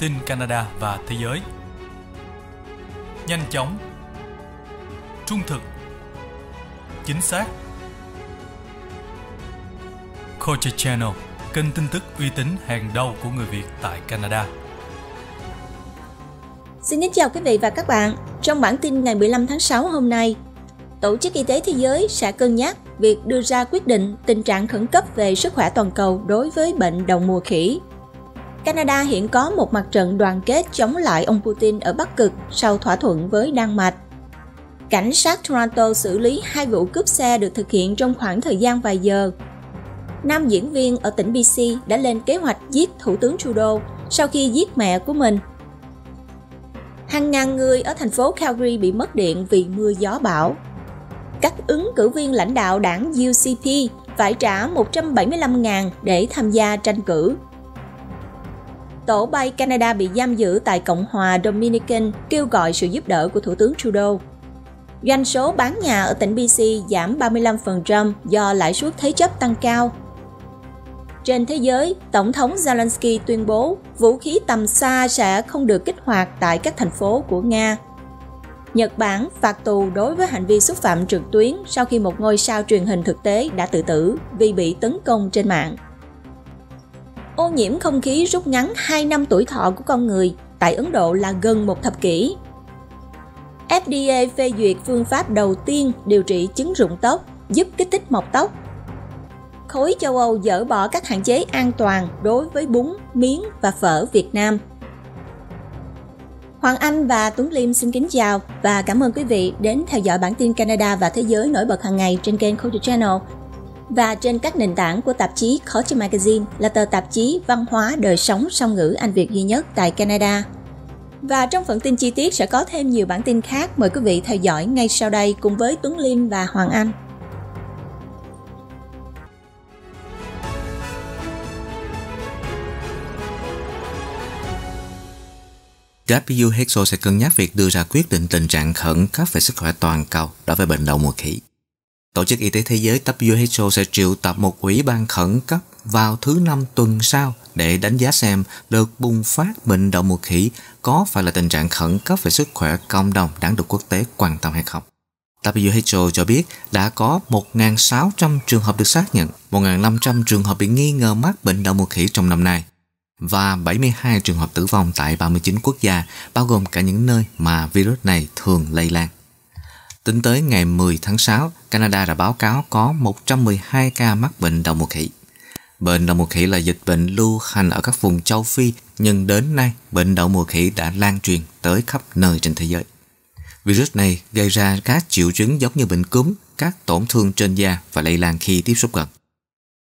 tin Canada và thế giới. Nhanh chóng, trung thực, chính xác. Culture Channel, kênh tin tức uy tín hàng đầu của người Việt tại Canada. Xin kính chào quý vị và các bạn. Trong bản tin ngày 15 tháng 6 hôm nay, Tổ chức Y tế Thế giới sẽ cân nhắc việc đưa ra quyết định tình trạng khẩn cấp về sức khỏe toàn cầu đối với bệnh đậu mùa khỉ Canada hiện có một mặt trận đoàn kết chống lại ông Putin ở Bắc Cực sau thỏa thuận với Đan Mạch. Cảnh sát Toronto xử lý hai vụ cướp xe được thực hiện trong khoảng thời gian vài giờ. Nam diễn viên ở tỉnh BC đã lên kế hoạch giết Thủ tướng Trudeau sau khi giết mẹ của mình. Hàng ngàn người ở thành phố Calgary bị mất điện vì mưa gió bão. Các ứng cử viên lãnh đạo đảng UCP phải trả 175.000 để tham gia tranh cử tổ bay Canada bị giam giữ tại Cộng hòa Dominican kêu gọi sự giúp đỡ của Thủ tướng Trudeau. Doanh số bán nhà ở tỉnh BC giảm 35% do lãi suất thế chấp tăng cao. Trên thế giới, Tổng thống Zelensky tuyên bố vũ khí tầm xa sẽ không được kích hoạt tại các thành phố của Nga. Nhật Bản phạt tù đối với hành vi xúc phạm trực tuyến sau khi một ngôi sao truyền hình thực tế đã tự tử vì bị tấn công trên mạng ô nhiễm không khí rút ngắn 2 năm tuổi thọ của con người tại Ấn Độ là gần một thập kỷ. FDA phê duyệt phương pháp đầu tiên điều trị chứng rụng tóc, giúp kích thích mọc tóc. Khối châu Âu dỡ bỏ các hạn chế an toàn đối với bún, miến và phở Việt Nam. Hoàng Anh và Tuấn Liêm xin kính chào và cảm ơn quý vị đến theo dõi bản tin Canada và thế giới nổi bật hàng ngày trên kênh Culture Channel và trên các nền tảng của tạp chí Culture Magazine là tờ tạp chí văn hóa đời sống song ngữ Anh Việt duy nhất tại Canada. Và trong phần tin chi tiết sẽ có thêm nhiều bản tin khác mời quý vị theo dõi ngay sau đây cùng với Tuấn Liêm và Hoàng Anh. WHO sẽ cân nhắc việc đưa ra quyết định tình trạng khẩn cấp về sức khỏe toàn cầu đối với bệnh đậu mùa khỉ. Tổ chức Y tế Thế giới WHO sẽ triệu tập một ủy ban khẩn cấp vào thứ năm tuần sau để đánh giá xem đợt bùng phát bệnh đậu mùa khỉ có phải là tình trạng khẩn cấp về sức khỏe cộng đồng đáng được quốc tế quan tâm hay không. WHO cho biết đã có 1.600 trường hợp được xác nhận, 1.500 trường hợp bị nghi ngờ mắc bệnh đậu mùa khỉ trong năm nay và 72 trường hợp tử vong tại 39 quốc gia, bao gồm cả những nơi mà virus này thường lây lan. Tính tới ngày 10 tháng 6, Canada đã báo cáo có 112 ca mắc bệnh đậu mùa khỉ. Bệnh đậu mùa khỉ là dịch bệnh lưu hành ở các vùng châu Phi, nhưng đến nay bệnh đậu mùa khỉ đã lan truyền tới khắp nơi trên thế giới. Virus này gây ra các triệu chứng giống như bệnh cúm, các tổn thương trên da và lây lan khi tiếp xúc gần.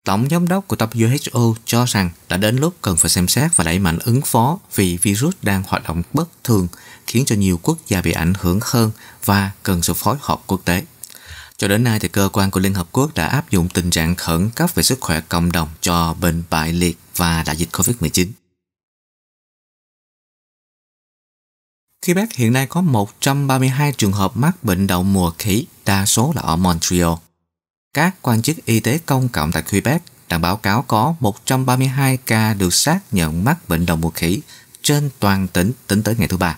Tổng giám đốc của WHO cho rằng đã đến lúc cần phải xem xét và đẩy mạnh ứng phó vì virus đang hoạt động bất thường khiến cho nhiều quốc gia bị ảnh hưởng hơn và cần sự phối hợp quốc tế. Cho đến nay thì cơ quan của Liên Hợp Quốc đã áp dụng tình trạng khẩn cấp về sức khỏe cộng đồng cho bệnh bại liệt và đại dịch COVID-19. Quebec hiện nay có 132 trường hợp mắc bệnh đậu mùa khỉ, đa số là ở Montreal. Các quan chức y tế công cộng tại Quebec đã báo cáo có 132 ca được xác nhận mắc bệnh đậu mùa khỉ trên toàn tỉnh tính tới ngày thứ ba,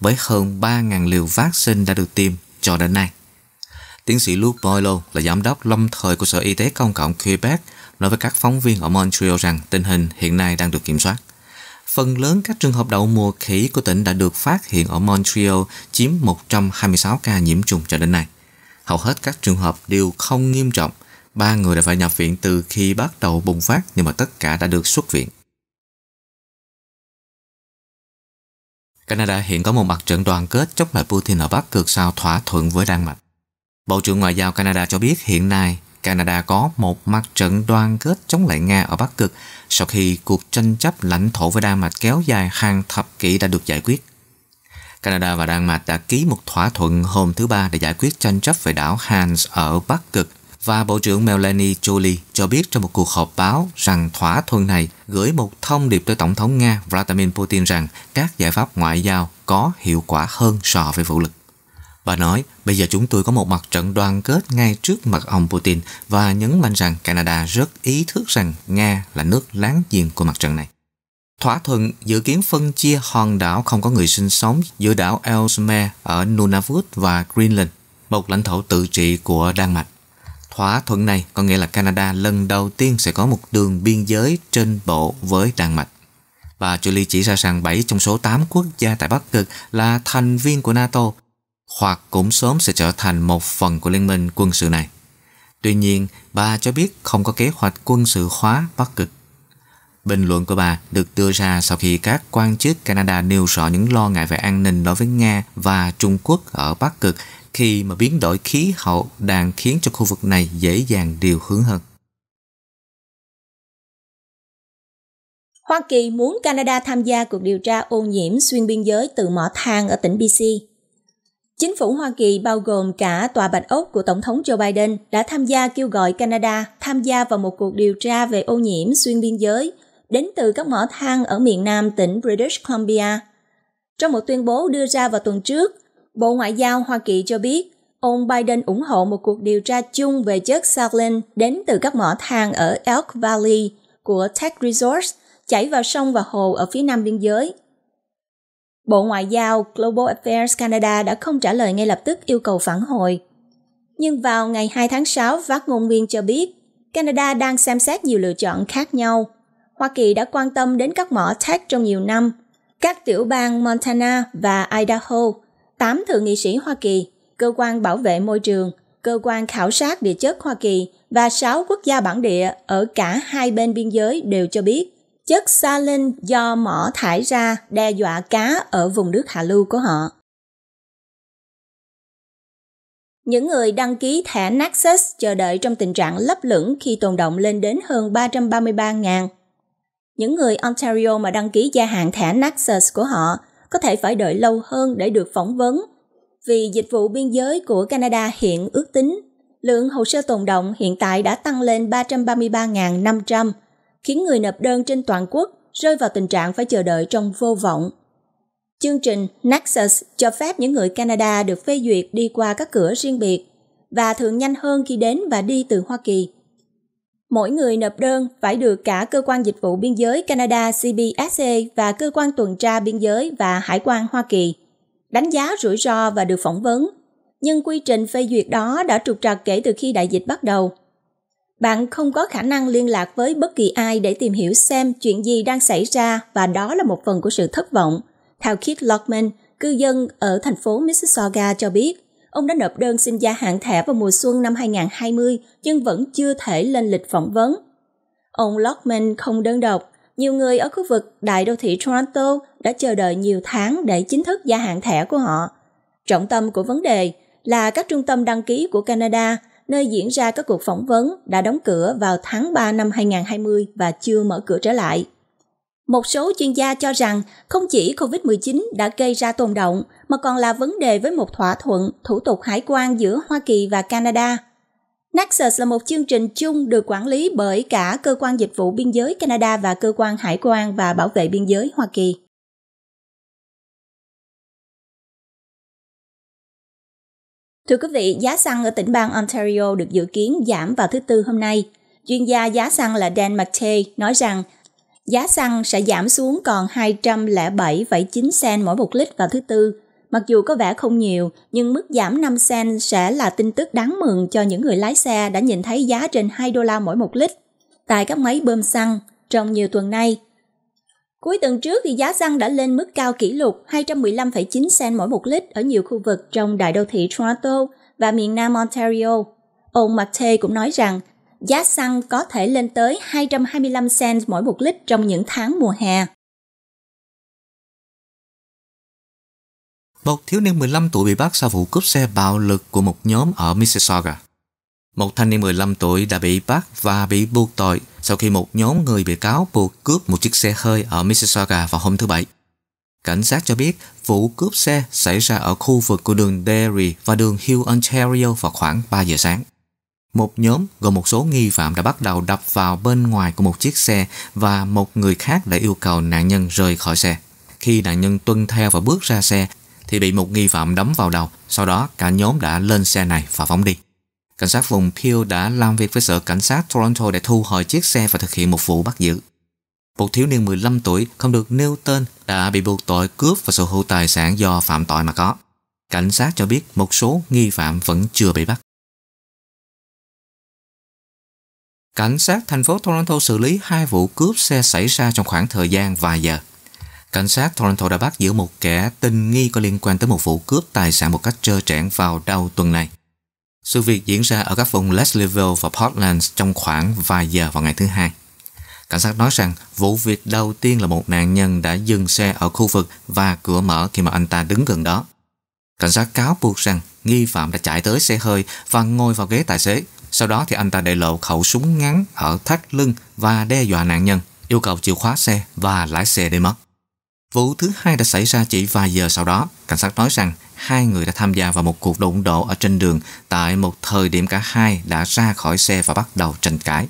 với hơn 3.000 liều vaccine đã được tiêm cho đến nay. Tiến sĩ Luke Boileau là giám đốc lâm thời của Sở Y tế Công cộng Quebec nói với các phóng viên ở Montreal rằng tình hình hiện nay đang được kiểm soát. Phần lớn các trường hợp đậu mùa khỉ của tỉnh đã được phát hiện ở Montreal chiếm 126 ca nhiễm trùng cho đến nay. Hầu hết các trường hợp đều không nghiêm trọng. Ba người đã phải nhập viện từ khi bắt đầu bùng phát nhưng mà tất cả đã được xuất viện. Canada hiện có một mặt trận đoàn kết chống lại Putin ở Bắc cực sau thỏa thuận với Đan Mạch. Bộ trưởng Ngoại giao Canada cho biết hiện nay Canada có một mặt trận đoàn kết chống lại Nga ở Bắc Cực sau khi cuộc tranh chấp lãnh thổ với Đan Mạch kéo dài hàng thập kỷ đã được giải quyết. Canada và Đan Mạch đã ký một thỏa thuận hôm thứ Ba để giải quyết tranh chấp về đảo Hans ở Bắc Cực và Bộ trưởng Melanie Jolie cho biết trong một cuộc họp báo rằng thỏa thuận này gửi một thông điệp tới Tổng thống Nga Vladimir Putin rằng các giải pháp ngoại giao có hiệu quả hơn so với vũ lực. Bà nói, bây giờ chúng tôi có một mặt trận đoàn kết ngay trước mặt ông Putin và nhấn mạnh rằng Canada rất ý thức rằng Nga là nước láng giềng của mặt trận này. Thỏa thuận dự kiến phân chia hòn đảo không có người sinh sống giữa đảo Ellesmere ở Nunavut và Greenland, một lãnh thổ tự trị của Đan Mạch. Thỏa thuận này có nghĩa là Canada lần đầu tiên sẽ có một đường biên giới trên bộ với Đan Mạch. Bà Julie chỉ ra rằng 7 trong số 8 quốc gia tại Bắc Cực là thành viên của NATO, hoặc cũng sớm sẽ trở thành một phần của liên minh quân sự này. Tuy nhiên, bà cho biết không có kế hoạch quân sự hóa Bắc Cực. Bình luận của bà được đưa ra sau khi các quan chức Canada nêu rõ những lo ngại về an ninh đối với Nga và Trung Quốc ở Bắc Cực khi mà biến đổi khí hậu đang khiến cho khu vực này dễ dàng điều hướng hơn. Hoa Kỳ muốn Canada tham gia cuộc điều tra ô nhiễm xuyên biên giới từ mỏ than ở tỉnh BC. Chính phủ Hoa Kỳ bao gồm cả Tòa Bạch Ốc của Tổng thống Joe Biden đã tham gia kêu gọi Canada tham gia vào một cuộc điều tra về ô nhiễm xuyên biên giới đến từ các mỏ than ở miền nam tỉnh British Columbia. Trong một tuyên bố đưa ra vào tuần trước, Bộ Ngoại giao Hoa Kỳ cho biết ông Biden ủng hộ một cuộc điều tra chung về chất sarin đến từ các mỏ than ở Elk Valley của Tech Resource chảy vào sông và hồ ở phía nam biên giới. Bộ Ngoại giao Global Affairs Canada đã không trả lời ngay lập tức yêu cầu phản hồi. Nhưng vào ngày 2 tháng 6, phát ngôn viên cho biết Canada đang xem xét nhiều lựa chọn khác nhau Hoa Kỳ đã quan tâm đến các mỏ tech trong nhiều năm. Các tiểu bang Montana và Idaho, 8 thượng nghị sĩ Hoa Kỳ, cơ quan bảo vệ môi trường, cơ quan khảo sát địa chất Hoa Kỳ và 6 quốc gia bản địa ở cả hai bên biên giới đều cho biết chất salin do mỏ thải ra đe dọa cá ở vùng nước hạ lưu của họ. Những người đăng ký thẻ Naxos chờ đợi trong tình trạng lấp lửng khi tồn động lên đến hơn 333.000 những người Ontario mà đăng ký gia hạn thẻ Nexus của họ có thể phải đợi lâu hơn để được phỏng vấn. Vì dịch vụ biên giới của Canada hiện ước tính, lượng hồ sơ tồn động hiện tại đã tăng lên 333.500, khiến người nộp đơn trên toàn quốc rơi vào tình trạng phải chờ đợi trong vô vọng. Chương trình Nexus cho phép những người Canada được phê duyệt đi qua các cửa riêng biệt và thường nhanh hơn khi đến và đi từ Hoa Kỳ – Mỗi người nộp đơn phải được cả cơ quan dịch vụ biên giới Canada CBSA e và cơ quan tuần tra biên giới và hải quan Hoa Kỳ đánh giá rủi ro và được phỏng vấn, nhưng quy trình phê duyệt đó đã trục trặc kể từ khi đại dịch bắt đầu. Bạn không có khả năng liên lạc với bất kỳ ai để tìm hiểu xem chuyện gì đang xảy ra và đó là một phần của sự thất vọng, theo Keith Lockman, cư dân ở thành phố Mississauga cho biết ông đã nộp đơn xin gia hạn thẻ vào mùa xuân năm 2020 nhưng vẫn chưa thể lên lịch phỏng vấn. Ông Lockman không đơn độc, nhiều người ở khu vực đại đô thị Toronto đã chờ đợi nhiều tháng để chính thức gia hạn thẻ của họ. Trọng tâm của vấn đề là các trung tâm đăng ký của Canada nơi diễn ra các cuộc phỏng vấn đã đóng cửa vào tháng 3 năm 2020 và chưa mở cửa trở lại. Một số chuyên gia cho rằng không chỉ COVID-19 đã gây ra tồn động mà còn là vấn đề với một thỏa thuận thủ tục hải quan giữa Hoa Kỳ và Canada. Nexus là một chương trình chung được quản lý bởi cả cơ quan dịch vụ biên giới Canada và cơ quan hải quan và bảo vệ biên giới Hoa Kỳ. Thưa quý vị, giá xăng ở tỉnh bang Ontario được dự kiến giảm vào thứ Tư hôm nay. Chuyên gia giá xăng là Dan McTay nói rằng giá xăng sẽ giảm xuống còn 207,9 cent mỗi một lít vào thứ Tư Mặc dù có vẻ không nhiều, nhưng mức giảm 5 cent sẽ là tin tức đáng mừng cho những người lái xe đã nhìn thấy giá trên 2 đô la mỗi một lít tại các máy bơm xăng trong nhiều tuần nay. Cuối tuần trước thì giá xăng đã lên mức cao kỷ lục 215,9 cent mỗi một lít ở nhiều khu vực trong đại đô thị Toronto và miền Nam Ontario. Ông McTay cũng nói rằng giá xăng có thể lên tới 225 cent mỗi một lít trong những tháng mùa hè. Một thiếu niên 15 tuổi bị bắt sau vụ cướp xe bạo lực của một nhóm ở Mississauga. Một thanh niên 15 tuổi đã bị bắt và bị buộc tội sau khi một nhóm người bị cáo buộc cướp một chiếc xe hơi ở Mississauga vào hôm thứ Bảy. Cảnh sát cho biết vụ cướp xe xảy ra ở khu vực của đường Derry và đường Hill Ontario vào khoảng 3 giờ sáng. Một nhóm gồm một số nghi phạm đã bắt đầu đập vào bên ngoài của một chiếc xe và một người khác đã yêu cầu nạn nhân rời khỏi xe. Khi nạn nhân tuân theo và bước ra xe thì bị một nghi phạm đấm vào đầu, sau đó cả nhóm đã lên xe này và phóng đi. Cảnh sát vùng Peel đã làm việc với sở cảnh sát Toronto để thu hồi chiếc xe và thực hiện một vụ bắt giữ. Một thiếu niên 15 tuổi không được nêu tên đã bị buộc tội cướp và sở hữu tài sản do phạm tội mà có. Cảnh sát cho biết một số nghi phạm vẫn chưa bị bắt. Cảnh sát thành phố Toronto xử lý hai vụ cướp xe xảy ra trong khoảng thời gian vài giờ. Cảnh sát Toronto đã bắt giữ một kẻ tình nghi có liên quan tới một vụ cướp tài sản một cách trơ trẽn vào đầu tuần này. Sự việc diễn ra ở các vùng Leslieville và Portland trong khoảng vài giờ vào ngày thứ hai. Cảnh sát nói rằng vụ việc đầu tiên là một nạn nhân đã dừng xe ở khu vực và cửa mở khi mà anh ta đứng gần đó. Cảnh sát cáo buộc rằng nghi phạm đã chạy tới xe hơi và ngồi vào ghế tài xế. Sau đó thì anh ta để lộ khẩu súng ngắn ở thắt lưng và đe dọa nạn nhân, yêu cầu chìa khóa xe và lái xe đi mất. Vụ thứ hai đã xảy ra chỉ vài giờ sau đó. Cảnh sát nói rằng hai người đã tham gia vào một cuộc đụng độ ở trên đường tại một thời điểm cả hai đã ra khỏi xe và bắt đầu tranh cãi.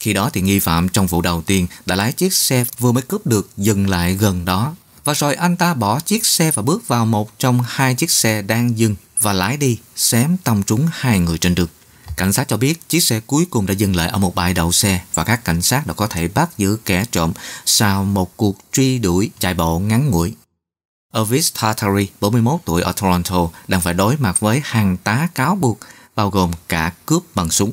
Khi đó thì nghi phạm trong vụ đầu tiên đã lái chiếc xe vừa mới cướp được dừng lại gần đó. Và rồi anh ta bỏ chiếc xe và bước vào một trong hai chiếc xe đang dừng và lái đi, xém tông trúng hai người trên đường. Cảnh sát cho biết chiếc xe cuối cùng đã dừng lại ở một bãi đậu xe và các cảnh sát đã có thể bắt giữ kẻ trộm sau một cuộc truy đuổi chạy bộ ngắn ngủi. Elvis Tartary, 41 tuổi ở Toronto, đang phải đối mặt với hàng tá cáo buộc, bao gồm cả cướp bằng súng.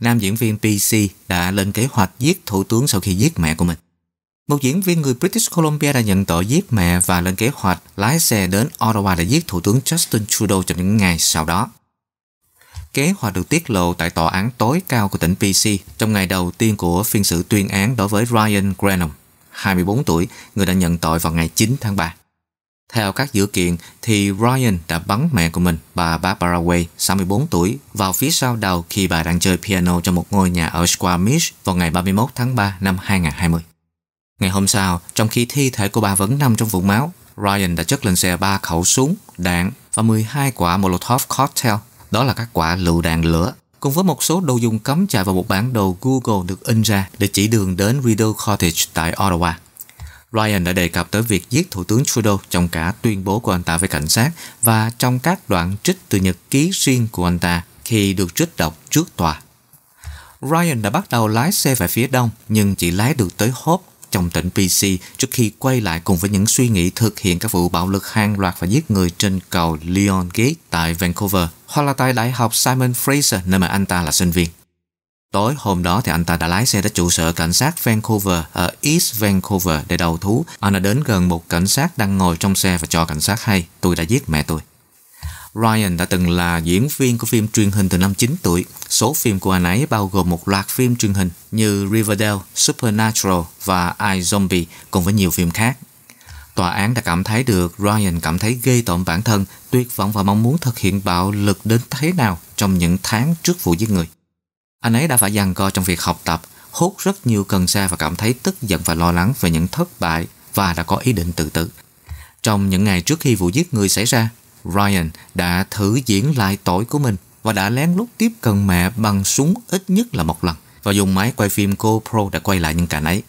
Nam diễn viên PC đã lên kế hoạch giết thủ tướng sau khi giết mẹ của mình. Một diễn viên người British Columbia đã nhận tội giết mẹ và lên kế hoạch lái xe đến Ottawa để giết Thủ tướng Justin Trudeau trong những ngày sau đó. Kế hoạch được tiết lộ tại tòa án tối cao của tỉnh BC trong ngày đầu tiên của phiên xử tuyên án đối với Ryan Granum, 24 tuổi, người đã nhận tội vào ngày 9 tháng 3. Theo các dữ kiện thì Ryan đã bắn mẹ của mình, bà Barbara Way, 64 tuổi, vào phía sau đầu khi bà đang chơi piano trong một ngôi nhà ở Squamish vào ngày 31 tháng 3 năm 2020. Ngày hôm sau, trong khi thi thể của bà vẫn nằm trong vũng máu, Ryan đã chất lên xe ba khẩu súng, đạn và 12 quả Molotov cocktail. Đó là các quả lựu đạn lửa cùng với một số đồ dùng cấm chạy vào một bản đồ Google được in ra để chỉ đường đến Rideau Cottage tại Ottawa. Ryan đã đề cập tới việc giết Thủ tướng Trudeau trong cả tuyên bố của anh ta với cảnh sát và trong các đoạn trích từ nhật ký riêng của anh ta khi được trích đọc trước tòa. Ryan đã bắt đầu lái xe về phía đông nhưng chỉ lái được tới Hope trong tỉnh PC trước khi quay lại cùng với những suy nghĩ thực hiện các vụ bạo lực hàng loạt và giết người trên cầu Leon Gate tại Vancouver hoặc là tại Đại học Simon Fraser nơi mà anh ta là sinh viên. Tối hôm đó thì anh ta đã lái xe đến trụ sở cảnh sát Vancouver ở East Vancouver để đầu thú. Anh đã đến gần một cảnh sát đang ngồi trong xe và cho cảnh sát hay tôi đã giết mẹ tôi. Ryan đã từng là diễn viên của phim truyền hình từ năm 9 tuổi. Số phim của anh ấy bao gồm một loạt phim truyền hình như Riverdale, Supernatural và I Zombie cùng với nhiều phim khác. Tòa án đã cảm thấy được Ryan cảm thấy ghê tởm bản thân, tuyệt vọng và mong muốn thực hiện bạo lực đến thế nào trong những tháng trước vụ giết người. Anh ấy đã phải giằng co trong việc học tập, hút rất nhiều cần sa và cảm thấy tức giận và lo lắng về những thất bại và đã có ý định tự tử. Trong những ngày trước khi vụ giết người xảy ra, Ryan đã thử diễn lại tội của mình và đã lén lút tiếp cận mẹ bằng súng ít nhất là một lần và dùng máy quay phim GoPro đã quay lại những cảnh ấy.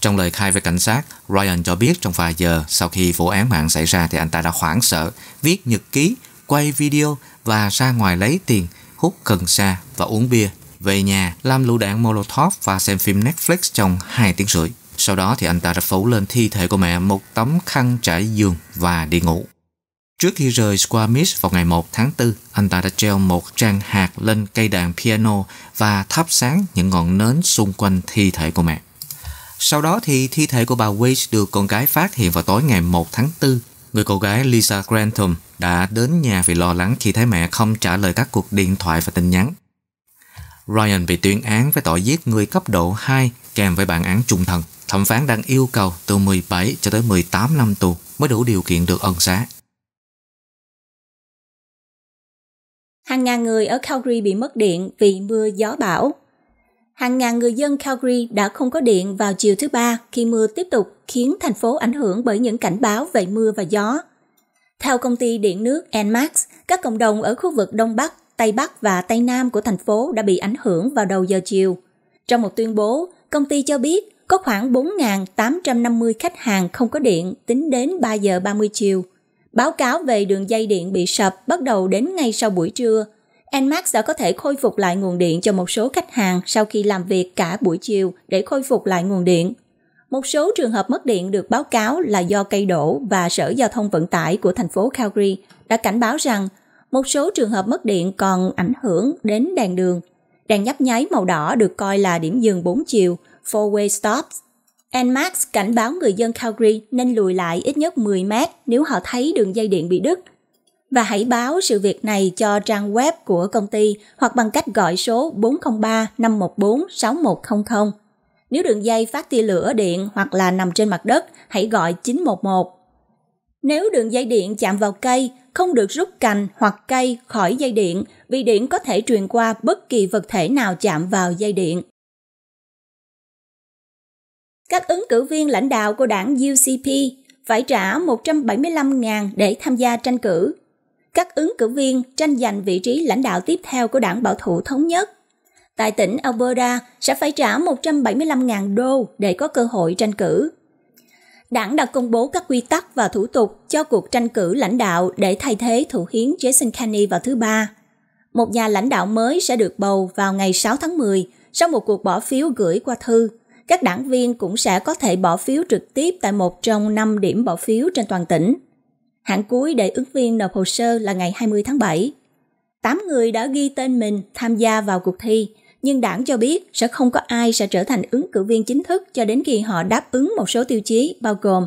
Trong lời khai với cảnh sát, Ryan cho biết trong vài giờ sau khi vụ án mạng xảy ra thì anh ta đã hoảng sợ, viết nhật ký, quay video và ra ngoài lấy tiền, hút cần sa và uống bia, về nhà làm lựu đạn Molotov và xem phim Netflix trong 2 tiếng rưỡi. Sau đó thì anh ta đã phủ lên thi thể của mẹ một tấm khăn trải giường và đi ngủ. Trước khi rời Squamish vào ngày 1 tháng 4, anh ta đã treo một trang hạt lên cây đàn piano và thắp sáng những ngọn nến xung quanh thi thể của mẹ. Sau đó thì thi thể của bà Wade được con gái phát hiện vào tối ngày 1 tháng 4. Người cô gái Lisa Grantham đã đến nhà vì lo lắng khi thấy mẹ không trả lời các cuộc điện thoại và tin nhắn. Ryan bị tuyên án với tội giết người cấp độ 2 kèm với bản án trung thần. Thẩm phán đang yêu cầu từ 17 cho tới 18 năm tù mới đủ điều kiện được ân xá. Hàng ngàn người ở Calgary bị mất điện vì mưa gió bão. Hàng ngàn người dân Calgary đã không có điện vào chiều thứ ba khi mưa tiếp tục khiến thành phố ảnh hưởng bởi những cảnh báo về mưa và gió. Theo công ty điện nước Enmax, các cộng đồng ở khu vực Đông Bắc, Tây Bắc và Tây Nam của thành phố đã bị ảnh hưởng vào đầu giờ chiều. Trong một tuyên bố, công ty cho biết có khoảng 4.850 khách hàng không có điện tính đến 3 giờ 30 chiều, Báo cáo về đường dây điện bị sập bắt đầu đến ngay sau buổi trưa. Enmax đã có thể khôi phục lại nguồn điện cho một số khách hàng sau khi làm việc cả buổi chiều để khôi phục lại nguồn điện. Một số trường hợp mất điện được báo cáo là do cây đổ và Sở Giao thông Vận tải của thành phố Calgary đã cảnh báo rằng một số trường hợp mất điện còn ảnh hưởng đến đèn đường. Đèn nhấp nháy màu đỏ được coi là điểm dừng 4 chiều, four-way stops, Enmax cảnh báo người dân Calgary nên lùi lại ít nhất 10 mét nếu họ thấy đường dây điện bị đứt. Và hãy báo sự việc này cho trang web của công ty hoặc bằng cách gọi số 403 514 6100. Nếu đường dây phát tia lửa điện hoặc là nằm trên mặt đất, hãy gọi 911. Nếu đường dây điện chạm vào cây, không được rút cành hoặc cây khỏi dây điện vì điện có thể truyền qua bất kỳ vật thể nào chạm vào dây điện các ứng cử viên lãnh đạo của đảng UCP phải trả 175.000 để tham gia tranh cử. Các ứng cử viên tranh giành vị trí lãnh đạo tiếp theo của đảng bảo thủ thống nhất. Tại tỉnh Alberta sẽ phải trả 175.000 đô để có cơ hội tranh cử. Đảng đã công bố các quy tắc và thủ tục cho cuộc tranh cử lãnh đạo để thay thế thủ hiến Jason Kenney vào thứ ba. Một nhà lãnh đạo mới sẽ được bầu vào ngày 6 tháng 10 sau một cuộc bỏ phiếu gửi qua thư các đảng viên cũng sẽ có thể bỏ phiếu trực tiếp tại một trong 5 điểm bỏ phiếu trên toàn tỉnh. Hạn cuối để ứng viên nộp hồ sơ là ngày 20 tháng 7. 8 người đã ghi tên mình tham gia vào cuộc thi, nhưng đảng cho biết sẽ không có ai sẽ trở thành ứng cử viên chính thức cho đến khi họ đáp ứng một số tiêu chí bao gồm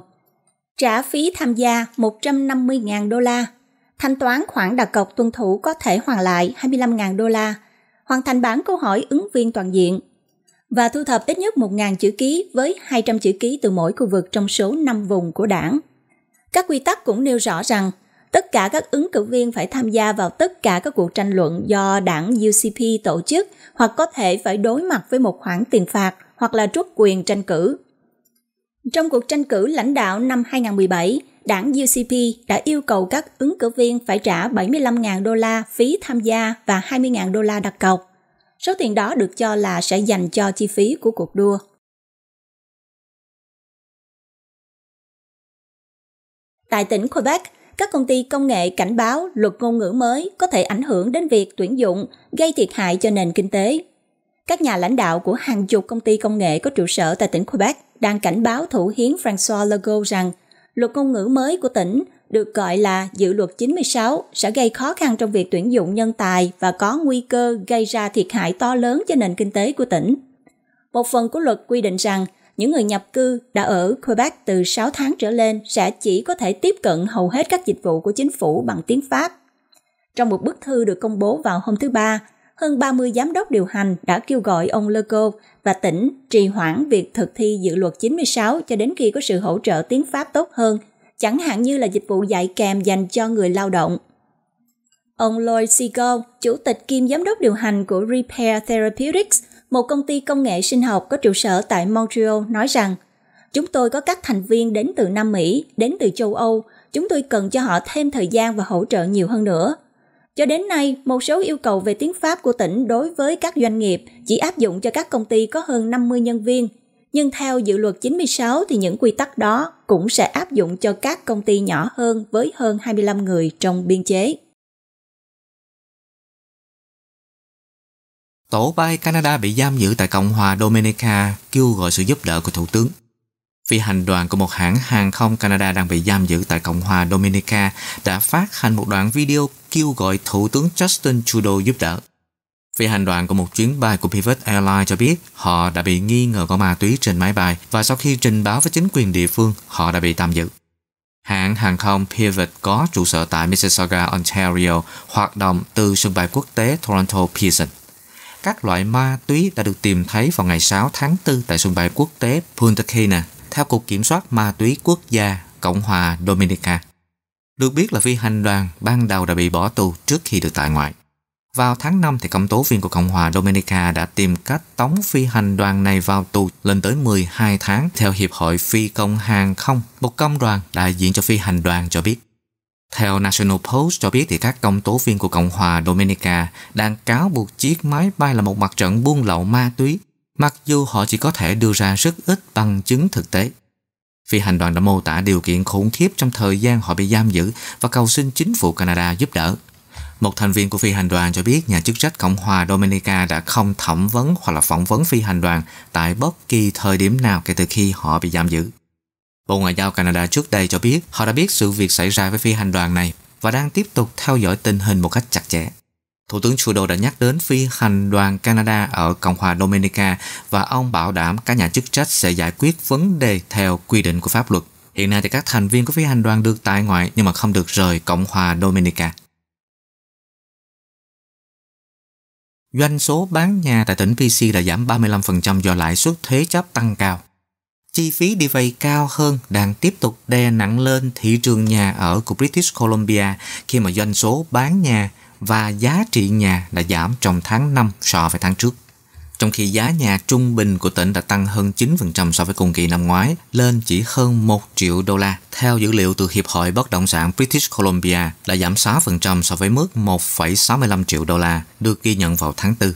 trả phí tham gia 150.000 đô la, thanh toán khoản đặt cọc tuân thủ có thể hoàn lại 25.000 đô la, hoàn thành bản câu hỏi ứng viên toàn diện và thu thập ít nhất 1.000 chữ ký với 200 chữ ký từ mỗi khu vực trong số 5 vùng của đảng. Các quy tắc cũng nêu rõ rằng tất cả các ứng cử viên phải tham gia vào tất cả các cuộc tranh luận do đảng UCP tổ chức hoặc có thể phải đối mặt với một khoản tiền phạt hoặc là truất quyền tranh cử. Trong cuộc tranh cử lãnh đạo năm 2017, đảng UCP đã yêu cầu các ứng cử viên phải trả 75.000 đô la phí tham gia và 20.000 đô la đặt cọc. Số tiền đó được cho là sẽ dành cho chi phí của cuộc đua. Tại tỉnh Quebec, các công ty công nghệ cảnh báo luật ngôn ngữ mới có thể ảnh hưởng đến việc tuyển dụng, gây thiệt hại cho nền kinh tế. Các nhà lãnh đạo của hàng chục công ty công nghệ có trụ sở tại tỉnh Quebec đang cảnh báo thủ hiến François Legault rằng luật ngôn ngữ mới của tỉnh được gọi là dự luật 96 sẽ gây khó khăn trong việc tuyển dụng nhân tài và có nguy cơ gây ra thiệt hại to lớn cho nền kinh tế của tỉnh. Một phần của luật quy định rằng những người nhập cư đã ở Quebec từ 6 tháng trở lên sẽ chỉ có thể tiếp cận hầu hết các dịch vụ của chính phủ bằng tiếng Pháp. Trong một bức thư được công bố vào hôm thứ Ba, hơn 30 giám đốc điều hành đã kêu gọi ông Legault và tỉnh trì hoãn việc thực thi dự luật 96 cho đến khi có sự hỗ trợ tiếng Pháp tốt hơn chẳng hạn như là dịch vụ dạy kèm dành cho người lao động. Ông Lloyd Siegel, chủ tịch kiêm giám đốc điều hành của Repair Therapeutics, một công ty công nghệ sinh học có trụ sở tại Montreal, nói rằng Chúng tôi có các thành viên đến từ Nam Mỹ, đến từ châu Âu, chúng tôi cần cho họ thêm thời gian và hỗ trợ nhiều hơn nữa. Cho đến nay, một số yêu cầu về tiếng Pháp của tỉnh đối với các doanh nghiệp chỉ áp dụng cho các công ty có hơn 50 nhân viên – nhưng theo dự luật 96 thì những quy tắc đó cũng sẽ áp dụng cho các công ty nhỏ hơn với hơn 25 người trong biên chế. Tổ bay Canada bị giam giữ tại Cộng hòa Dominica kêu gọi sự giúp đỡ của Thủ tướng. Phi hành đoàn của một hãng hàng không Canada đang bị giam giữ tại Cộng hòa Dominica đã phát hành một đoạn video kêu gọi Thủ tướng Justin Trudeau giúp đỡ. Phi hành đoàn của một chuyến bay của Pivot Airlines cho biết họ đã bị nghi ngờ có ma túy trên máy bay và sau khi trình báo với chính quyền địa phương, họ đã bị tạm giữ. Hãng hàng không Pivot có trụ sở tại Mississauga, Ontario, hoạt động từ sân bay quốc tế Toronto Pearson. Các loại ma túy đã được tìm thấy vào ngày 6 tháng 4 tại sân bay quốc tế Punta Cana, theo Cục Kiểm soát Ma túy Quốc gia Cộng hòa Dominica. Được biết là phi hành đoàn ban đầu đã bị bỏ tù trước khi được tại ngoại. Vào tháng 5 thì công tố viên của Cộng hòa Dominica đã tìm cách tống phi hành đoàn này vào tù lên tới 12 tháng theo Hiệp hội Phi công hàng không, một công đoàn đại diện cho phi hành đoàn cho biết. Theo National Post cho biết thì các công tố viên của Cộng hòa Dominica đang cáo buộc chiếc máy bay là một mặt trận buôn lậu ma túy, mặc dù họ chỉ có thể đưa ra rất ít bằng chứng thực tế. Phi hành đoàn đã mô tả điều kiện khủng khiếp trong thời gian họ bị giam giữ và cầu xin chính phủ Canada giúp đỡ một thành viên của phi hành đoàn cho biết nhà chức trách Cộng hòa Dominica đã không thẩm vấn hoặc là phỏng vấn phi hành đoàn tại bất kỳ thời điểm nào kể từ khi họ bị giam giữ. Bộ Ngoại giao Canada trước đây cho biết họ đã biết sự việc xảy ra với phi hành đoàn này và đang tiếp tục theo dõi tình hình một cách chặt chẽ. Thủ tướng Trudeau đã nhắc đến phi hành đoàn Canada ở Cộng hòa Dominica và ông bảo đảm các nhà chức trách sẽ giải quyết vấn đề theo quy định của pháp luật. Hiện nay thì các thành viên của phi hành đoàn được tại ngoại nhưng mà không được rời Cộng hòa Dominica. Doanh số bán nhà tại tỉnh VC đã giảm 35% do lãi suất thế chấp tăng cao. Chi phí đi vay cao hơn đang tiếp tục đè nặng lên thị trường nhà ở của British Columbia khi mà doanh số bán nhà và giá trị nhà đã giảm trong tháng 5 so với tháng trước trong khi giá nhà trung bình của tỉnh đã tăng hơn 9% so với cùng kỳ năm ngoái, lên chỉ hơn 1 triệu đô la. Theo dữ liệu từ Hiệp hội Bất động sản British Columbia đã giảm 6% so với mức 1,65 triệu đô la được ghi nhận vào tháng 4.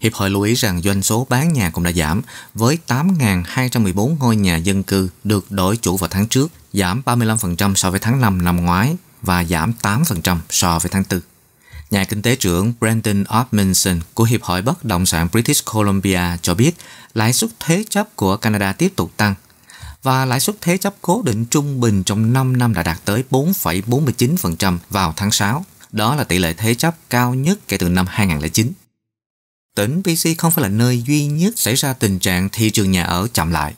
Hiệp hội lưu ý rằng doanh số bán nhà cũng đã giảm, với 8.214 ngôi nhà dân cư được đổi chủ vào tháng trước, giảm 35% so với tháng 5 năm ngoái và giảm 8% so với tháng 4. Nhà kinh tế trưởng Brandon Opminson của Hiệp hội Bất động sản British Columbia cho biết lãi suất thế chấp của Canada tiếp tục tăng và lãi suất thế chấp cố định trung bình trong 5 năm đã đạt tới 4,49% vào tháng 6. Đó là tỷ lệ thế chấp cao nhất kể từ năm 2009. Tỉnh BC không phải là nơi duy nhất xảy ra tình trạng thị trường nhà ở chậm lại.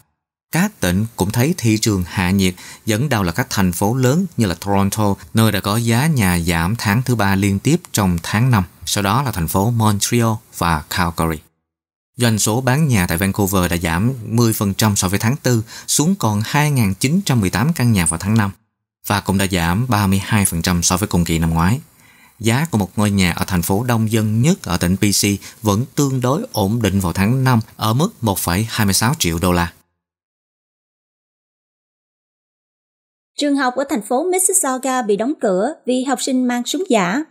Các tỉnh cũng thấy thị trường hạ nhiệt, dẫn đầu là các thành phố lớn như là Toronto, nơi đã có giá nhà giảm tháng thứ ba liên tiếp trong tháng 5. Sau đó là thành phố Montreal và Calgary. Doanh số bán nhà tại Vancouver đã giảm 10% so với tháng 4 xuống còn 2.918 căn nhà vào tháng 5 và cũng đã giảm 32% so với cùng kỳ năm ngoái. Giá của một ngôi nhà ở thành phố đông dân nhất ở tỉnh BC vẫn tương đối ổn định vào tháng 5 ở mức 1,26 triệu đô la. trường học ở thành phố Mississauga bị đóng cửa vì học sinh mang súng giả.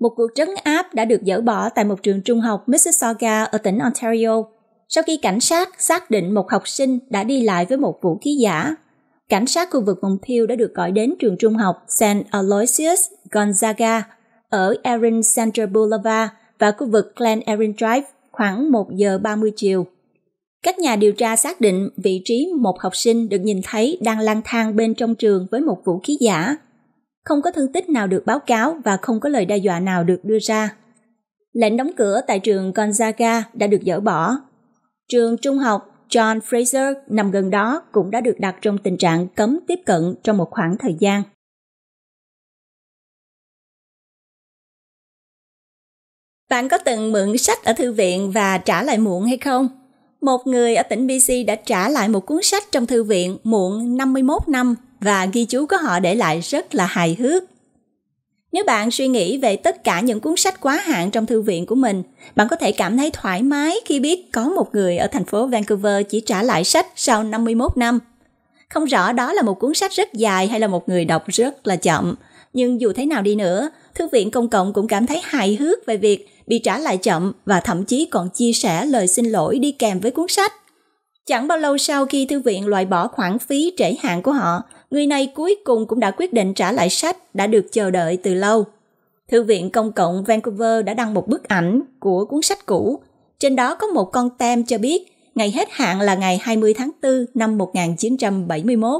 Một cuộc trấn áp đã được dỡ bỏ tại một trường trung học Mississauga ở tỉnh Ontario sau khi cảnh sát xác định một học sinh đã đi lại với một vũ khí giả. Cảnh sát khu vực vùng Peel đã được gọi đến trường trung học St. Aloysius Gonzaga ở Erin Center Boulevard và khu vực Glen Erin Drive khoảng 1 giờ 30 chiều. Các nhà điều tra xác định vị trí một học sinh được nhìn thấy đang lang thang bên trong trường với một vũ khí giả. Không có thương tích nào được báo cáo và không có lời đe dọa nào được đưa ra. Lệnh đóng cửa tại trường Gonzaga đã được dỡ bỏ. Trường trung học John Fraser nằm gần đó cũng đã được đặt trong tình trạng cấm tiếp cận trong một khoảng thời gian. Bạn có từng mượn sách ở thư viện và trả lại muộn hay không? một người ở tỉnh BC đã trả lại một cuốn sách trong thư viện muộn 51 năm và ghi chú của họ để lại rất là hài hước. Nếu bạn suy nghĩ về tất cả những cuốn sách quá hạn trong thư viện của mình, bạn có thể cảm thấy thoải mái khi biết có một người ở thành phố Vancouver chỉ trả lại sách sau 51 năm không rõ đó là một cuốn sách rất dài hay là một người đọc rất là chậm. Nhưng dù thế nào đi nữa, Thư viện Công Cộng cũng cảm thấy hài hước về việc bị trả lại chậm và thậm chí còn chia sẻ lời xin lỗi đi kèm với cuốn sách. Chẳng bao lâu sau khi thư viện loại bỏ khoản phí trễ hạn của họ, người này cuối cùng cũng đã quyết định trả lại sách đã được chờ đợi từ lâu. Thư viện Công cộng Vancouver đã đăng một bức ảnh của cuốn sách cũ. Trên đó có một con tem cho biết ngày hết hạn là ngày 20 tháng 4 năm 1971.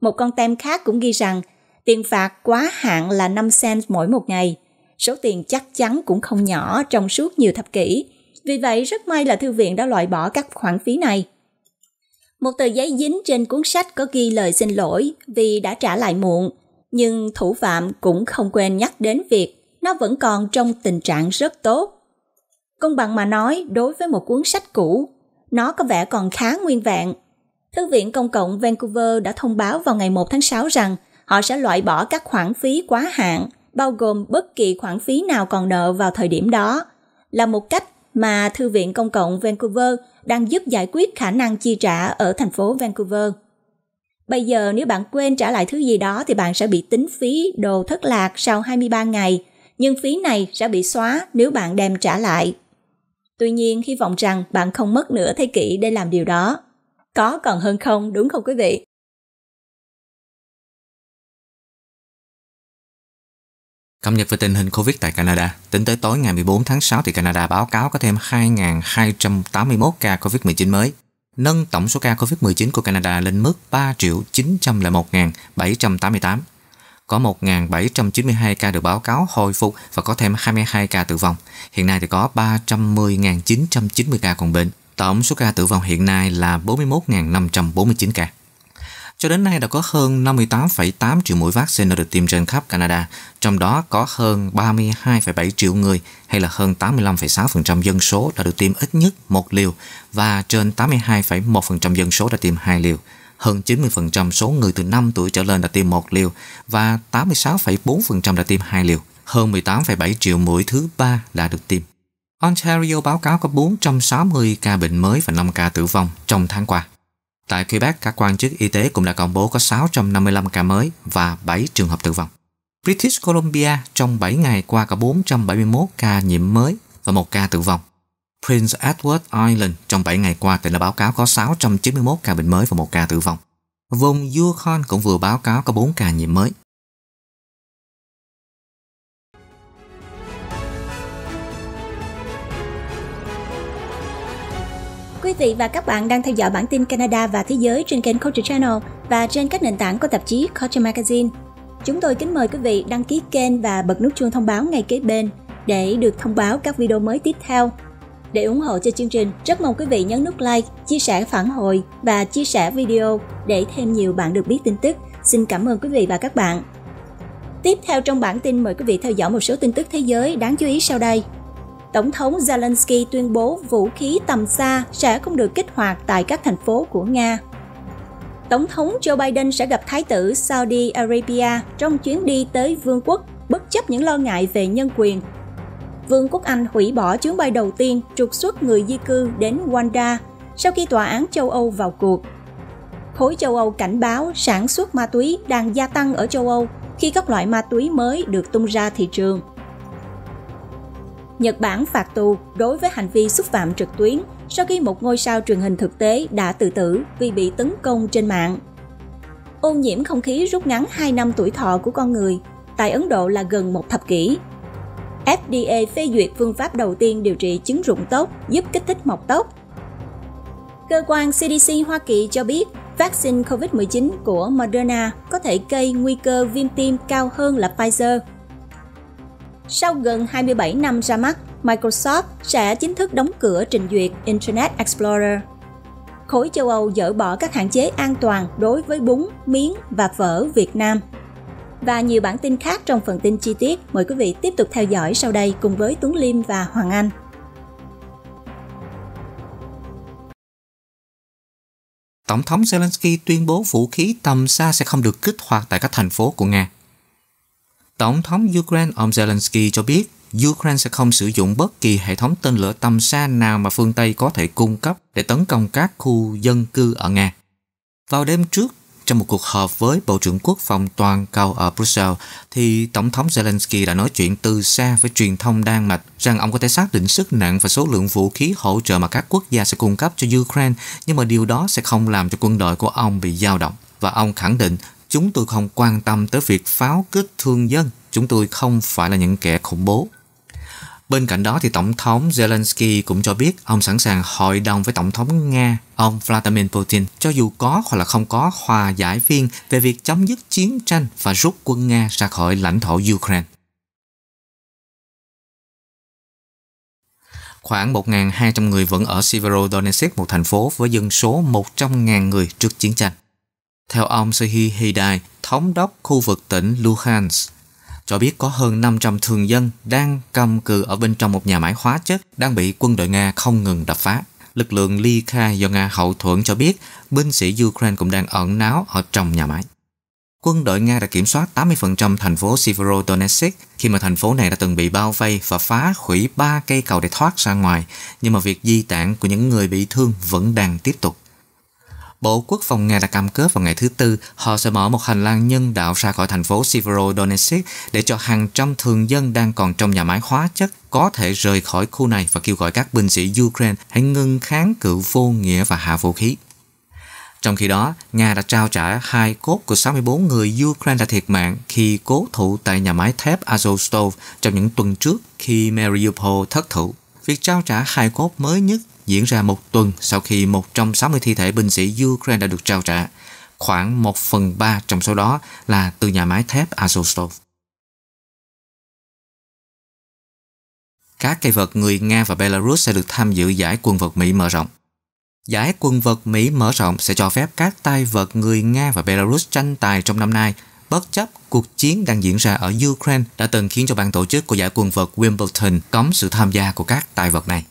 Một con tem khác cũng ghi rằng tiền phạt quá hạn là 5 cent mỗi một ngày. Số tiền chắc chắn cũng không nhỏ trong suốt nhiều thập kỷ. Vì vậy, rất may là thư viện đã loại bỏ các khoản phí này. Một tờ giấy dính trên cuốn sách có ghi lời xin lỗi vì đã trả lại muộn, nhưng thủ phạm cũng không quên nhắc đến việc nó vẫn còn trong tình trạng rất tốt. Công bằng mà nói, đối với một cuốn sách cũ, nó có vẻ còn khá nguyên vẹn. Thư viện Công cộng Vancouver đã thông báo vào ngày 1 tháng 6 rằng họ sẽ loại bỏ các khoản phí quá hạn, bao gồm bất kỳ khoản phí nào còn nợ vào thời điểm đó, là một cách mà Thư viện Công cộng Vancouver đang giúp giải quyết khả năng chi trả ở thành phố Vancouver. Bây giờ nếu bạn quên trả lại thứ gì đó thì bạn sẽ bị tính phí đồ thất lạc sau 23 ngày, nhưng phí này sẽ bị xóa nếu bạn đem trả lại. Tuy nhiên hy vọng rằng bạn không mất nửa thế kỷ để làm điều đó. Có còn hơn không đúng không quý vị? Cập nhật về tình hình Covid tại Canada, tính tới tối ngày 14 tháng 6 thì Canada báo cáo có thêm 2.281 ca Covid-19 mới, nâng tổng số ca Covid-19 của Canada lên mức 3 901.788 có 1.792 ca được báo cáo hồi phục và có thêm 22 ca tử vong. Hiện nay thì có 310.990 ca còn bệnh. Tổng số ca tử vong hiện nay là 41.549 ca. Cho đến nay đã có hơn 58,8 triệu mũi vaccine đã được tiêm trên khắp Canada, trong đó có hơn 32,7 triệu người hay là hơn 85,6% dân số đã được tiêm ít nhất một liều và trên 82,1% dân số đã tiêm hai liều hơn 90% số người từ 5 tuổi trở lên đã tiêm một liều và 86,4% đã tiêm hai liều. Hơn 18,7 triệu mũi thứ ba đã được tiêm. Ontario báo cáo có 460 ca bệnh mới và 5 ca tử vong trong tháng qua. Tại Quebec, các quan chức y tế cũng đã công bố có 655 ca mới và 7 trường hợp tử vong. British Columbia trong 7 ngày qua có 471 ca nhiễm mới và 1 ca tử vong. Prince Edward Island trong 7 ngày qua tỉnh đã báo cáo có 691 ca bệnh mới và một ca tử vong. Vùng Yukon cũng vừa báo cáo có 4 ca nhiễm mới. Quý vị và các bạn đang theo dõi bản tin Canada và thế giới trên kênh Culture Channel và trên các nền tảng của tạp chí Culture Magazine. Chúng tôi kính mời quý vị đăng ký kênh và bật nút chuông thông báo ngay kế bên để được thông báo các video mới tiếp theo để ủng hộ cho chương trình. Rất mong quý vị nhấn nút like, chia sẻ phản hồi và chia sẻ video để thêm nhiều bạn được biết tin tức. Xin cảm ơn quý vị và các bạn. Tiếp theo trong bản tin mời quý vị theo dõi một số tin tức thế giới đáng chú ý sau đây. Tổng thống Zelensky tuyên bố vũ khí tầm xa sẽ không được kích hoạt tại các thành phố của Nga. Tổng thống Joe Biden sẽ gặp Thái tử Saudi Arabia trong chuyến đi tới vương quốc bất chấp những lo ngại về nhân quyền Vương quốc Anh hủy bỏ chuyến bay đầu tiên trục xuất người di cư đến Wanda sau khi tòa án châu Âu vào cuộc. Khối châu Âu cảnh báo sản xuất ma túy đang gia tăng ở châu Âu khi các loại ma túy mới được tung ra thị trường. Nhật Bản phạt tù đối với hành vi xúc phạm trực tuyến sau khi một ngôi sao truyền hình thực tế đã tự tử vì bị tấn công trên mạng. Ô nhiễm không khí rút ngắn 2 năm tuổi thọ của con người, tại Ấn Độ là gần một thập kỷ, FDA phê duyệt phương pháp đầu tiên điều trị chứng rụng tóc giúp kích thích mọc tóc. Cơ quan CDC Hoa Kỳ cho biết vaccine COVID-19 của Moderna có thể gây nguy cơ viêm tim cao hơn là Pfizer. Sau gần 27 năm ra mắt, Microsoft sẽ chính thức đóng cửa trình duyệt Internet Explorer. Khối châu Âu dỡ bỏ các hạn chế an toàn đối với bún, miến và phở Việt Nam và nhiều bản tin khác trong phần tin chi tiết. Mời quý vị tiếp tục theo dõi sau đây cùng với Tuấn Liêm và Hoàng Anh. Tổng thống Zelensky tuyên bố vũ khí tầm xa sẽ không được kích hoạt tại các thành phố của Nga. Tổng thống Ukraine ông Zelensky cho biết Ukraine sẽ không sử dụng bất kỳ hệ thống tên lửa tầm xa nào mà phương Tây có thể cung cấp để tấn công các khu dân cư ở Nga. Vào đêm trước, trong một cuộc họp với Bộ trưởng Quốc phòng toàn cầu ở Brussels, thì Tổng thống Zelensky đã nói chuyện từ xa với truyền thông Đan Mạch rằng ông có thể xác định sức nặng và số lượng vũ khí hỗ trợ mà các quốc gia sẽ cung cấp cho Ukraine, nhưng mà điều đó sẽ không làm cho quân đội của ông bị dao động. Và ông khẳng định, chúng tôi không quan tâm tới việc pháo kích thương dân, chúng tôi không phải là những kẻ khủng bố. Bên cạnh đó thì Tổng thống Zelensky cũng cho biết ông sẵn sàng hội đồng với Tổng thống Nga, ông Vladimir Putin, cho dù có hoặc là không có hòa giải viên về việc chấm dứt chiến tranh và rút quân Nga ra khỏi lãnh thổ Ukraine. khoảng 1.200 người vẫn ở Severodonetsk, một thành phố với dân số 100.000 người trước chiến tranh. Theo ông Serhiy Hidai, thống đốc khu vực tỉnh Luhansk, cho biết có hơn 500 thường dân đang cầm cự ở bên trong một nhà máy hóa chất đang bị quân đội Nga không ngừng đập phá. Lực lượng ly khai do Nga hậu thuẫn cho biết binh sĩ Ukraine cũng đang ẩn náu ở trong nhà máy. Quân đội Nga đã kiểm soát 80% thành phố Severodonetsk khi mà thành phố này đã từng bị bao vây và phá hủy ba cây cầu để thoát ra ngoài, nhưng mà việc di tản của những người bị thương vẫn đang tiếp tục. Bộ Quốc phòng Nga đã cam kết vào ngày thứ Tư họ sẽ mở một hành lang nhân đạo ra khỏi thành phố Severodonetsk để cho hàng trăm thường dân đang còn trong nhà máy hóa chất có thể rời khỏi khu này và kêu gọi các binh sĩ Ukraine hãy ngưng kháng cự vô nghĩa và hạ vũ khí. Trong khi đó, Nga đã trao trả hai cốt của 64 người Ukraine đã thiệt mạng khi cố thủ tại nhà máy thép Azovstal trong những tuần trước khi Mariupol thất thủ. Việc trao trả hài cốt mới nhất diễn ra một tuần sau khi 160 thi thể binh sĩ Ukraine đã được trao trả. Khoảng 1 phần 3 trong số đó là từ nhà máy thép Azovstal. Các cây vật người Nga và Belarus sẽ được tham dự giải quân vật Mỹ mở rộng. Giải quân vật Mỹ mở rộng sẽ cho phép các tay vật người Nga và Belarus tranh tài trong năm nay bất chấp cuộc chiến đang diễn ra ở Ukraine đã từng khiến cho ban tổ chức của giải quần vợt Wimbledon cấm sự tham gia của các tài vật này.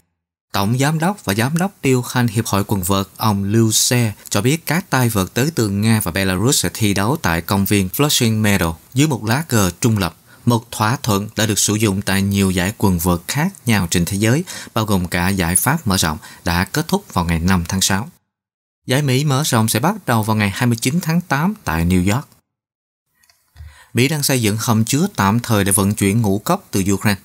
Tổng giám đốc và giám đốc điều hành Hiệp hội quần vợt ông Lưu Xe cho biết các tay vợt tới từ Nga và Belarus sẽ thi đấu tại công viên Flushing Meadow dưới một lá cờ trung lập. Một thỏa thuận đã được sử dụng tại nhiều giải quần vợt khác nhau trên thế giới, bao gồm cả giải Pháp mở rộng đã kết thúc vào ngày 5 tháng 6. Giải Mỹ mở rộng sẽ bắt đầu vào ngày 29 tháng 8 tại New York. Mỹ đang xây dựng hầm chứa tạm thời để vận chuyển ngũ cốc từ Ukraine.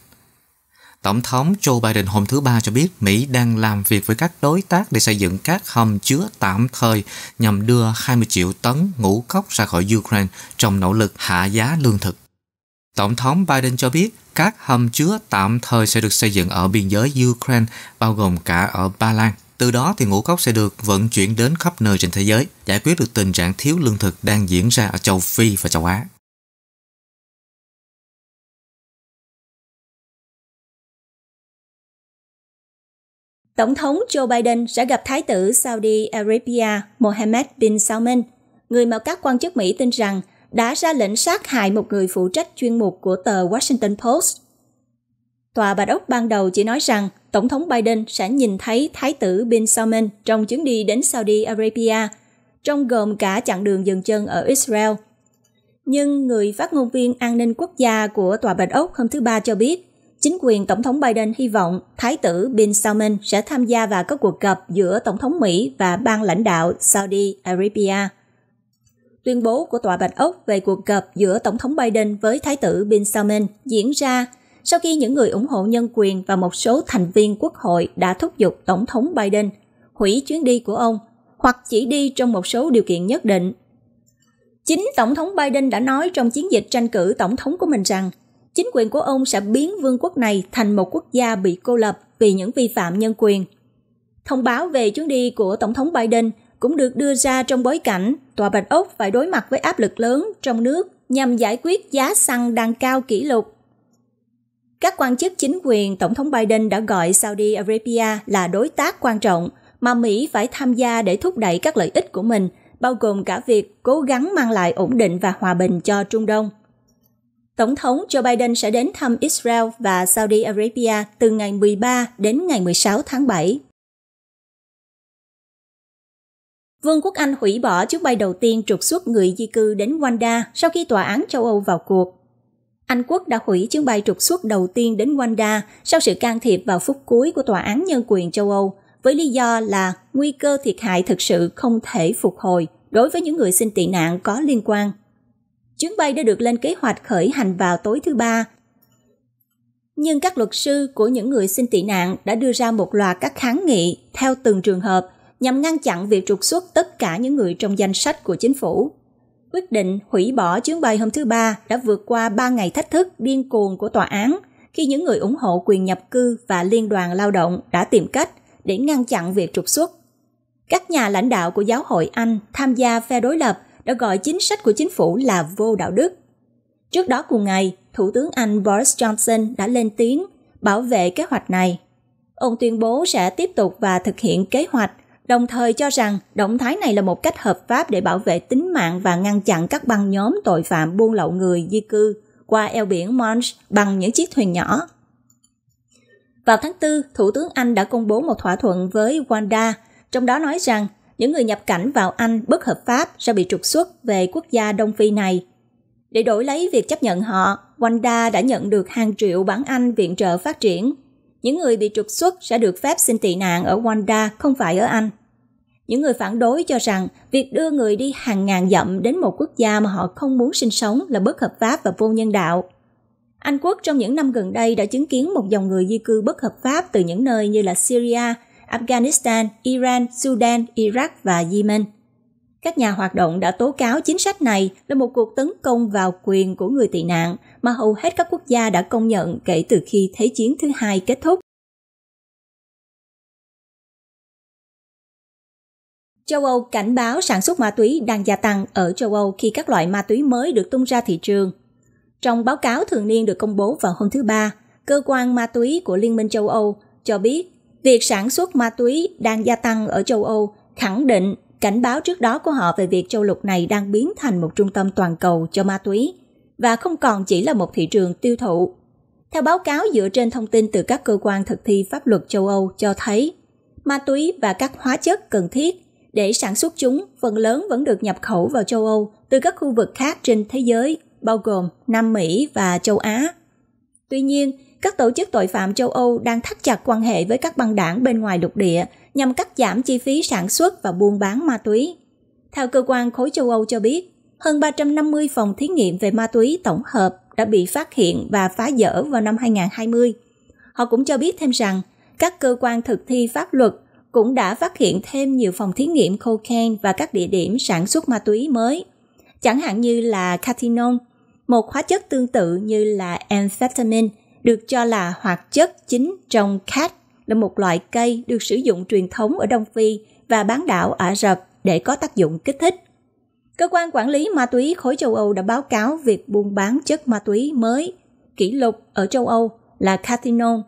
Tổng thống Joe Biden hôm thứ Ba cho biết Mỹ đang làm việc với các đối tác để xây dựng các hầm chứa tạm thời nhằm đưa 20 triệu tấn ngũ cốc ra khỏi Ukraine trong nỗ lực hạ giá lương thực. Tổng thống Biden cho biết các hầm chứa tạm thời sẽ được xây dựng ở biên giới Ukraine, bao gồm cả ở Ba Lan. Từ đó thì ngũ cốc sẽ được vận chuyển đến khắp nơi trên thế giới, giải quyết được tình trạng thiếu lương thực đang diễn ra ở châu Phi và châu Á. Tổng thống Joe Biden sẽ gặp Thái tử Saudi Arabia Mohammed bin Salman, người mà các quan chức Mỹ tin rằng đã ra lệnh sát hại một người phụ trách chuyên mục của tờ Washington Post. Tòa Bạch Ốc ban đầu chỉ nói rằng Tổng thống Biden sẽ nhìn thấy Thái tử bin Salman trong chuyến đi đến Saudi Arabia, trong gồm cả chặng đường dừng chân ở Israel. Nhưng người phát ngôn viên an ninh quốc gia của Tòa Bạch Ốc hôm thứ Ba cho biết, chính quyền Tổng thống Biden hy vọng Thái tử Bin Salman sẽ tham gia vào các cuộc gặp giữa Tổng thống Mỹ và ban lãnh đạo Saudi Arabia. Tuyên bố của Tòa Bạch Ốc về cuộc gặp giữa Tổng thống Biden với Thái tử Bin Salman diễn ra sau khi những người ủng hộ nhân quyền và một số thành viên quốc hội đã thúc giục Tổng thống Biden hủy chuyến đi của ông hoặc chỉ đi trong một số điều kiện nhất định. Chính Tổng thống Biden đã nói trong chiến dịch tranh cử Tổng thống của mình rằng chính quyền của ông sẽ biến vương quốc này thành một quốc gia bị cô lập vì những vi phạm nhân quyền. Thông báo về chuyến đi của Tổng thống Biden cũng được đưa ra trong bối cảnh Tòa Bạch Ốc phải đối mặt với áp lực lớn trong nước nhằm giải quyết giá xăng đang cao kỷ lục. Các quan chức chính quyền Tổng thống Biden đã gọi Saudi Arabia là đối tác quan trọng mà Mỹ phải tham gia để thúc đẩy các lợi ích của mình, bao gồm cả việc cố gắng mang lại ổn định và hòa bình cho Trung Đông. Tổng thống Joe Biden sẽ đến thăm Israel và Saudi Arabia từ ngày 13 đến ngày 16 tháng 7. Vương quốc Anh hủy bỏ chuyến bay đầu tiên trục xuất người di cư đến Wanda sau khi tòa án châu Âu vào cuộc. Anh quốc đã hủy chuyến bay trục xuất đầu tiên đến Wanda sau sự can thiệp vào phút cuối của Tòa án Nhân quyền châu Âu, với lý do là nguy cơ thiệt hại thực sự không thể phục hồi đối với những người xin tị nạn có liên quan chuyến bay đã được lên kế hoạch khởi hành vào tối thứ ba. Nhưng các luật sư của những người xin tị nạn đã đưa ra một loạt các kháng nghị theo từng trường hợp nhằm ngăn chặn việc trục xuất tất cả những người trong danh sách của chính phủ. Quyết định hủy bỏ chuyến bay hôm thứ Ba đã vượt qua 3 ngày thách thức điên cuồng của tòa án khi những người ủng hộ quyền nhập cư và liên đoàn lao động đã tìm cách để ngăn chặn việc trục xuất. Các nhà lãnh đạo của giáo hội Anh tham gia phe đối lập đã gọi chính sách của chính phủ là vô đạo đức. Trước đó cùng ngày, Thủ tướng Anh Boris Johnson đã lên tiếng bảo vệ kế hoạch này. Ông tuyên bố sẽ tiếp tục và thực hiện kế hoạch, đồng thời cho rằng động thái này là một cách hợp pháp để bảo vệ tính mạng và ngăn chặn các băng nhóm tội phạm buôn lậu người di cư qua eo biển Manche bằng những chiếc thuyền nhỏ. Vào tháng 4, Thủ tướng Anh đã công bố một thỏa thuận với Wanda, trong đó nói rằng những người nhập cảnh vào Anh bất hợp pháp sẽ bị trục xuất về quốc gia Đông Phi này. Để đổi lấy việc chấp nhận họ, Wanda đã nhận được hàng triệu bản Anh viện trợ phát triển. Những người bị trục xuất sẽ được phép xin tị nạn ở Wanda, không phải ở Anh. Những người phản đối cho rằng việc đưa người đi hàng ngàn dặm đến một quốc gia mà họ không muốn sinh sống là bất hợp pháp và vô nhân đạo. Anh quốc trong những năm gần đây đã chứng kiến một dòng người di cư bất hợp pháp từ những nơi như là Syria, Afghanistan, Iran, Sudan, Iraq và Yemen. Các nhà hoạt động đã tố cáo chính sách này là một cuộc tấn công vào quyền của người tị nạn mà hầu hết các quốc gia đã công nhận kể từ khi Thế chiến thứ hai kết thúc. Châu Âu cảnh báo sản xuất ma túy đang gia tăng ở châu Âu khi các loại ma túy mới được tung ra thị trường. Trong báo cáo thường niên được công bố vào hôm thứ Ba, cơ quan ma túy của Liên minh châu Âu cho biết Việc sản xuất ma túy đang gia tăng ở châu Âu khẳng định cảnh báo trước đó của họ về việc châu lục này đang biến thành một trung tâm toàn cầu cho ma túy và không còn chỉ là một thị trường tiêu thụ. Theo báo cáo dựa trên thông tin từ các cơ quan thực thi pháp luật châu Âu cho thấy, ma túy và các hóa chất cần thiết để sản xuất chúng phần lớn vẫn được nhập khẩu vào châu Âu từ các khu vực khác trên thế giới, bao gồm Nam Mỹ và châu Á. Tuy nhiên, các tổ chức tội phạm châu Âu đang thắt chặt quan hệ với các băng đảng bên ngoài lục địa nhằm cắt giảm chi phí sản xuất và buôn bán ma túy. Theo cơ quan khối châu Âu cho biết, hơn 350 phòng thí nghiệm về ma túy tổng hợp đã bị phát hiện và phá dỡ vào năm 2020. Họ cũng cho biết thêm rằng, các cơ quan thực thi pháp luật cũng đã phát hiện thêm nhiều phòng thí nghiệm cocaine và các địa điểm sản xuất ma túy mới, chẳng hạn như là cathinol, một hóa chất tương tự như là amphetamine được cho là hoạt chất chính trong cat là một loại cây được sử dụng truyền thống ở Đông Phi và bán đảo Ả Rập để có tác dụng kích thích. Cơ quan quản lý ma túy khối châu Âu đã báo cáo việc buôn bán chất ma túy mới kỷ lục ở châu Âu là cathinol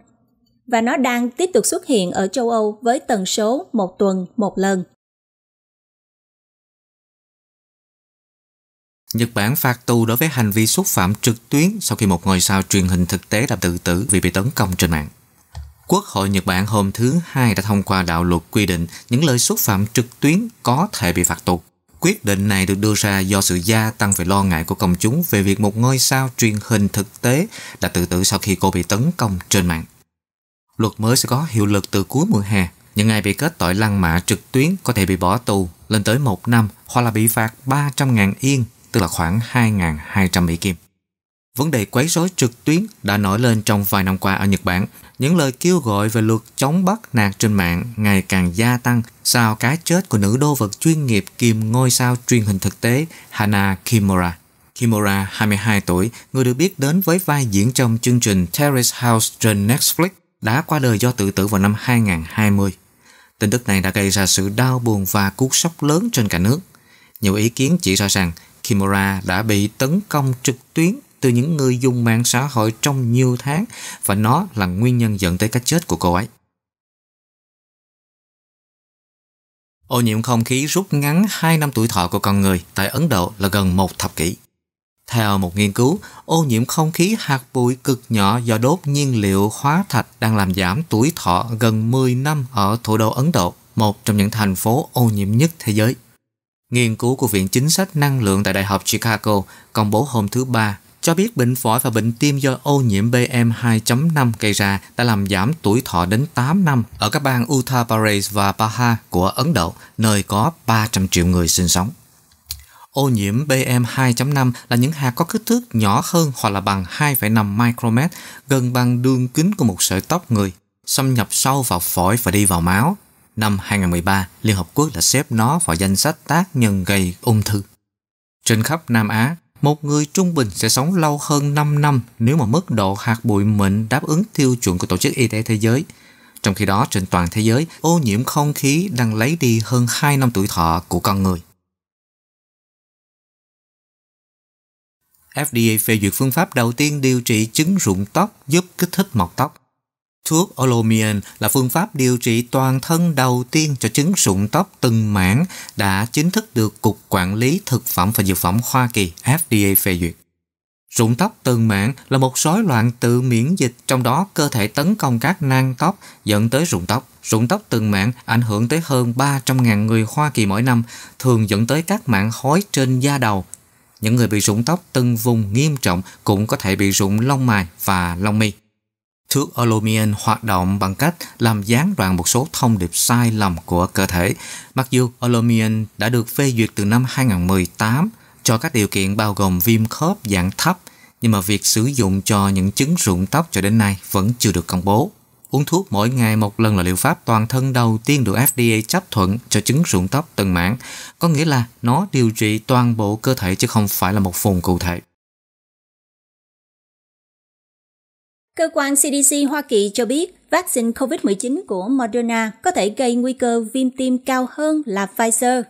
và nó đang tiếp tục xuất hiện ở châu Âu với tần số một tuần một lần. Nhật Bản phạt tù đối với hành vi xúc phạm trực tuyến sau khi một ngôi sao truyền hình thực tế đã tự tử vì bị tấn công trên mạng. Quốc hội Nhật Bản hôm thứ Hai đã thông qua đạo luật quy định những lời xúc phạm trực tuyến có thể bị phạt tù. Quyết định này được đưa ra do sự gia tăng về lo ngại của công chúng về việc một ngôi sao truyền hình thực tế đã tự tử sau khi cô bị tấn công trên mạng. Luật mới sẽ có hiệu lực từ cuối mùa hè. Những ai bị kết tội lăng mạ trực tuyến có thể bị bỏ tù lên tới một năm hoặc là bị phạt 300.000 yên tức là khoảng 2.200 Mỹ Kim. Vấn đề quấy rối trực tuyến đã nổi lên trong vài năm qua ở Nhật Bản. Những lời kêu gọi về luật chống bắt nạt trên mạng ngày càng gia tăng sau cái chết của nữ đô vật chuyên nghiệp kiềm ngôi sao truyền hình thực tế Hana Kimura. Kimura, 22 tuổi, người được biết đến với vai diễn trong chương trình Terrace House trên Netflix, đã qua đời do tự tử vào năm 2020. Tin tức này đã gây ra sự đau buồn và cú sốc lớn trên cả nước. Nhiều ý kiến chỉ ra rằng Kimura đã bị tấn công trực tuyến từ những người dùng mạng xã hội trong nhiều tháng và nó là nguyên nhân dẫn tới cái chết của cô ấy. Ô nhiễm không khí rút ngắn 2 năm tuổi thọ của con người tại Ấn Độ là gần một thập kỷ. Theo một nghiên cứu, ô nhiễm không khí hạt bụi cực nhỏ do đốt nhiên liệu hóa thạch đang làm giảm tuổi thọ gần 10 năm ở thủ đô Ấn Độ, một trong những thành phố ô nhiễm nhất thế giới. Nghiên cứu của Viện Chính sách Năng lượng tại Đại học Chicago công bố hôm thứ Ba cho biết bệnh phổi và bệnh tim do ô nhiễm PM2.5 gây ra đã làm giảm tuổi thọ đến 8 năm ở các bang Uttar Pradesh và Bihar của Ấn Độ, nơi có 300 triệu người sinh sống. Ô nhiễm PM2.5 là những hạt có kích thước nhỏ hơn hoặc là bằng 2,5 micromet, gần bằng đường kính của một sợi tóc người, xâm nhập sâu vào phổi và đi vào máu, năm 2013, Liên Hợp Quốc đã xếp nó vào danh sách tác nhân gây ung thư. Trên khắp Nam Á, một người trung bình sẽ sống lâu hơn 5 năm nếu mà mức độ hạt bụi mịn đáp ứng tiêu chuẩn của Tổ chức Y tế Thế giới. Trong khi đó, trên toàn thế giới, ô nhiễm không khí đang lấy đi hơn 2 năm tuổi thọ của con người. FDA phê duyệt phương pháp đầu tiên điều trị chứng rụng tóc giúp kích thích mọc tóc. Thuốc Olomian là phương pháp điều trị toàn thân đầu tiên cho chứng sụn tóc từng mảng đã chính thức được Cục Quản lý Thực phẩm và Dược phẩm Hoa Kỳ FDA phê duyệt. Rụng tóc từng mảng là một rối loạn tự miễn dịch, trong đó cơ thể tấn công các nang tóc dẫn tới rụng tóc. Rụng tóc từng mảng ảnh hưởng tới hơn 300.000 người Hoa Kỳ mỗi năm, thường dẫn tới các mạng hói trên da đầu. Những người bị rụng tóc từng vùng nghiêm trọng cũng có thể bị rụng lông mày và lông mi. Thuốc Olomian hoạt động bằng cách làm gián đoạn một số thông điệp sai lầm của cơ thể. Mặc dù Olomian đã được phê duyệt từ năm 2018 cho các điều kiện bao gồm viêm khớp dạng thấp, nhưng mà việc sử dụng cho những chứng rụng tóc cho đến nay vẫn chưa được công bố. Uống thuốc mỗi ngày một lần là liệu pháp toàn thân đầu tiên được FDA chấp thuận cho chứng rụng tóc từng mảng, có nghĩa là nó điều trị toàn bộ cơ thể chứ không phải là một vùng cụ thể. Cơ quan CDC Hoa Kỳ cho biết vaccine COVID-19 của Moderna có thể gây nguy cơ viêm tim cao hơn là Pfizer.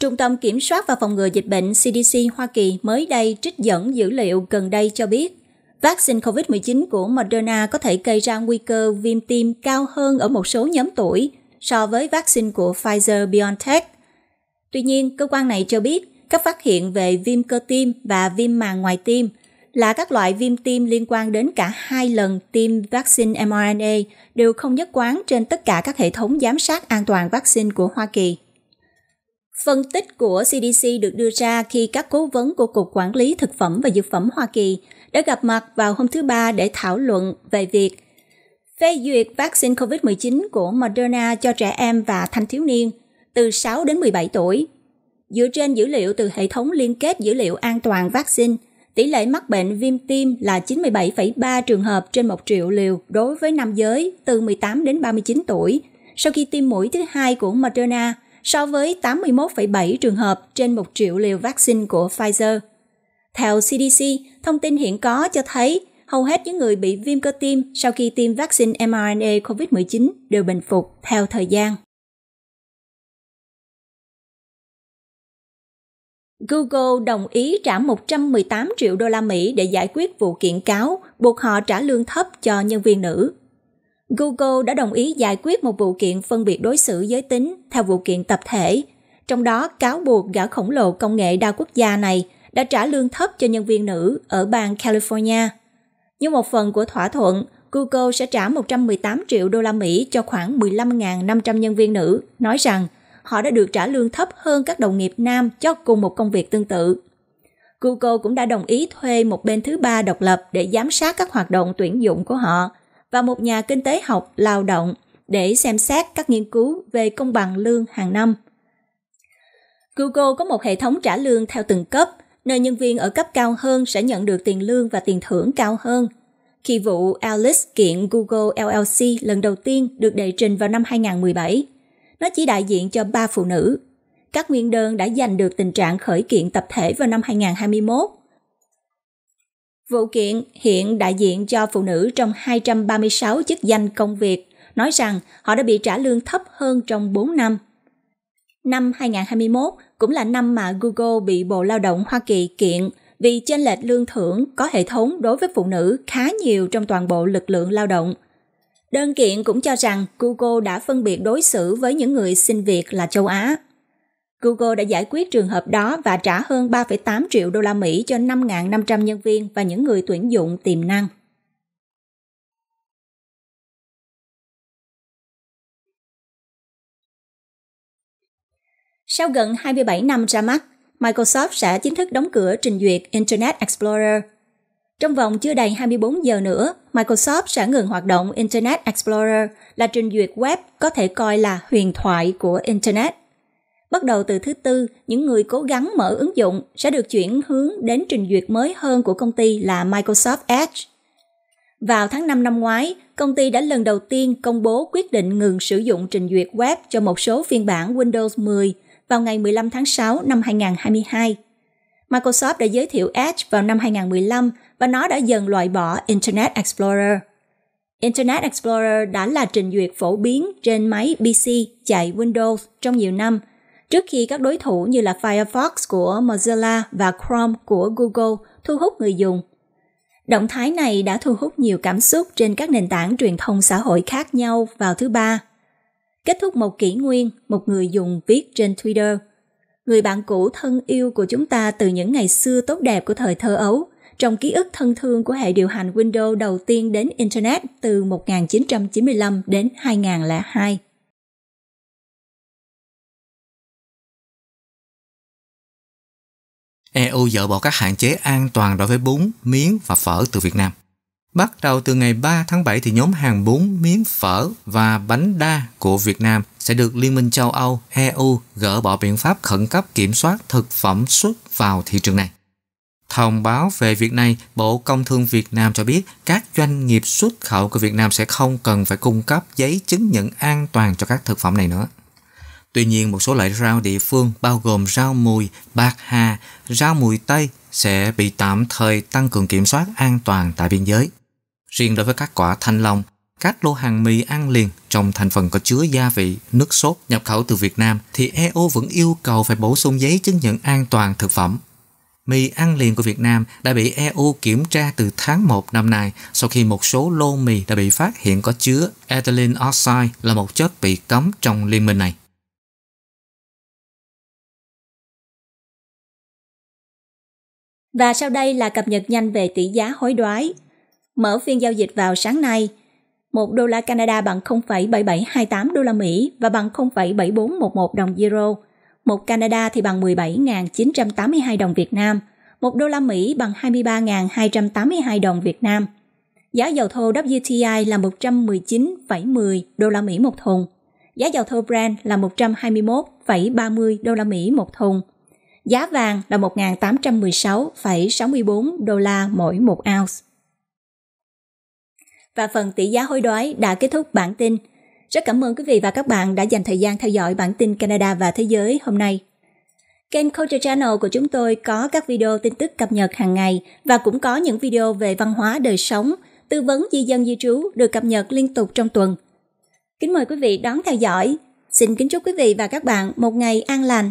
Trung tâm Kiểm soát và Phòng ngừa Dịch bệnh CDC Hoa Kỳ mới đây trích dẫn dữ liệu gần đây cho biết vaccine COVID-19 của Moderna có thể gây ra nguy cơ viêm tim cao hơn ở một số nhóm tuổi so với vaccine của Pfizer-BioNTech. Tuy nhiên, cơ quan này cho biết các phát hiện về viêm cơ tim và viêm màng ngoài tim – là các loại viêm tim liên quan đến cả hai lần tiêm vaccine mRNA đều không nhất quán trên tất cả các hệ thống giám sát an toàn vaccine của Hoa Kỳ. Phân tích của CDC được đưa ra khi các cố vấn của Cục Quản lý Thực phẩm và Dược phẩm Hoa Kỳ đã gặp mặt vào hôm thứ Ba để thảo luận về việc phê duyệt vaccine COVID-19 của Moderna cho trẻ em và thanh thiếu niên từ 6 đến 17 tuổi. Dựa trên dữ liệu từ hệ thống liên kết dữ liệu an toàn vaccine – tỷ lệ mắc bệnh viêm tim là 97,3 trường hợp trên 1 triệu liều đối với nam giới từ 18 đến 39 tuổi sau khi tiêm mũi thứ hai của Moderna so với 81,7 trường hợp trên 1 triệu liều vaccine của Pfizer. Theo CDC, thông tin hiện có cho thấy hầu hết những người bị viêm cơ tim sau khi tiêm vaccine mRNA COVID-19 đều bình phục theo thời gian. Google đồng ý trả 118 triệu đô la Mỹ để giải quyết vụ kiện cáo buộc họ trả lương thấp cho nhân viên nữ. Google đã đồng ý giải quyết một vụ kiện phân biệt đối xử giới tính theo vụ kiện tập thể, trong đó cáo buộc gã khổng lồ công nghệ đa quốc gia này đã trả lương thấp cho nhân viên nữ ở bang California. Như một phần của thỏa thuận, Google sẽ trả 118 triệu đô la Mỹ cho khoảng 15.500 nhân viên nữ, nói rằng – họ đã được trả lương thấp hơn các đồng nghiệp nam cho cùng một công việc tương tự. Google cũng đã đồng ý thuê một bên thứ ba độc lập để giám sát các hoạt động tuyển dụng của họ và một nhà kinh tế học lao động để xem xét các nghiên cứu về công bằng lương hàng năm. Google có một hệ thống trả lương theo từng cấp, nơi nhân viên ở cấp cao hơn sẽ nhận được tiền lương và tiền thưởng cao hơn. Khi vụ Alice kiện Google LLC lần đầu tiên được đệ trình vào năm 2017, nó chỉ đại diện cho ba phụ nữ. Các nguyên đơn đã giành được tình trạng khởi kiện tập thể vào năm 2021. Vụ kiện hiện đại diện cho phụ nữ trong 236 chức danh công việc, nói rằng họ đã bị trả lương thấp hơn trong 4 năm. Năm 2021 cũng là năm mà Google bị Bộ Lao động Hoa Kỳ kiện vì chênh lệch lương thưởng có hệ thống đối với phụ nữ khá nhiều trong toàn bộ lực lượng lao động – Đơn kiện cũng cho rằng Google đã phân biệt đối xử với những người xin việc là châu Á. Google đã giải quyết trường hợp đó và trả hơn 3,8 triệu đô la Mỹ cho 5.500 nhân viên và những người tuyển dụng tiềm năng. Sau gần 27 năm ra mắt, Microsoft sẽ chính thức đóng cửa trình duyệt Internet Explorer trong vòng chưa đầy 24 giờ nữa, Microsoft sẽ ngừng hoạt động Internet Explorer là trình duyệt web có thể coi là huyền thoại của Internet. Bắt đầu từ thứ tư, những người cố gắng mở ứng dụng sẽ được chuyển hướng đến trình duyệt mới hơn của công ty là Microsoft Edge. Vào tháng 5 năm ngoái, công ty đã lần đầu tiên công bố quyết định ngừng sử dụng trình duyệt web cho một số phiên bản Windows 10 vào ngày 15 tháng 6 năm 2022. Microsoft đã giới thiệu Edge vào năm 2015 và nó đã dần loại bỏ Internet Explorer. Internet Explorer đã là trình duyệt phổ biến trên máy PC chạy Windows trong nhiều năm, trước khi các đối thủ như là Firefox của Mozilla và Chrome của Google thu hút người dùng. Động thái này đã thu hút nhiều cảm xúc trên các nền tảng truyền thông xã hội khác nhau vào thứ ba. Kết thúc một kỷ nguyên, một người dùng viết trên Twitter – người bạn cũ thân yêu của chúng ta từ những ngày xưa tốt đẹp của thời thơ ấu, trong ký ức thân thương của hệ điều hành Windows đầu tiên đến Internet từ 1995 đến 2002. EU dỡ bỏ các hạn chế an toàn đối với bún, miến và phở từ Việt Nam. Bắt đầu từ ngày 3 tháng 7 thì nhóm hàng bún, miếng phở và bánh đa của Việt Nam sẽ được Liên minh châu Âu EU gỡ bỏ biện pháp khẩn cấp kiểm soát thực phẩm xuất vào thị trường này. Thông báo về việc này, Bộ Công Thương Việt Nam cho biết các doanh nghiệp xuất khẩu của Việt Nam sẽ không cần phải cung cấp giấy chứng nhận an toàn cho các thực phẩm này nữa. Tuy nhiên, một số loại rau địa phương bao gồm rau mùi, bạc hà, rau mùi tây, sẽ bị tạm thời tăng cường kiểm soát an toàn tại biên giới. Riêng đối với các quả thanh long, các lô hàng mì ăn liền trong thành phần có chứa gia vị, nước sốt nhập khẩu từ Việt Nam thì EU vẫn yêu cầu phải bổ sung giấy chứng nhận an toàn thực phẩm. Mì ăn liền của Việt Nam đã bị EU kiểm tra từ tháng 1 năm nay sau khi một số lô mì đã bị phát hiện có chứa ethylene oxide là một chất bị cấm trong liên minh này. Và sau đây là cập nhật nhanh về tỷ giá hối đoái. Mở phiên giao dịch vào sáng nay, 1 đô la Canada bằng 0,7728 đô la Mỹ và bằng 0,7411 đồng euro. 1 Canada thì bằng 17.982 đồng Việt Nam, 1 đô la Mỹ bằng 23.282 đồng Việt Nam. Giá dầu thô WTI là 119,10 đô la Mỹ một thùng. Giá dầu thô Brent là 121,30 đô la Mỹ một thùng. Giá vàng là 1.816,64 đô la mỗi một ounce. Và phần tỷ giá hối đoái đã kết thúc bản tin. Rất cảm ơn quý vị và các bạn đã dành thời gian theo dõi bản tin Canada và Thế giới hôm nay. Kênh Culture Channel của chúng tôi có các video tin tức cập nhật hàng ngày và cũng có những video về văn hóa đời sống, tư vấn di dân di trú được cập nhật liên tục trong tuần. Kính mời quý vị đón theo dõi. Xin kính chúc quý vị và các bạn một ngày an lành.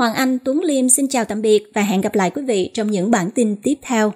Hoàng Anh, Tuấn Liêm xin chào tạm biệt và hẹn gặp lại quý vị trong những bản tin tiếp theo.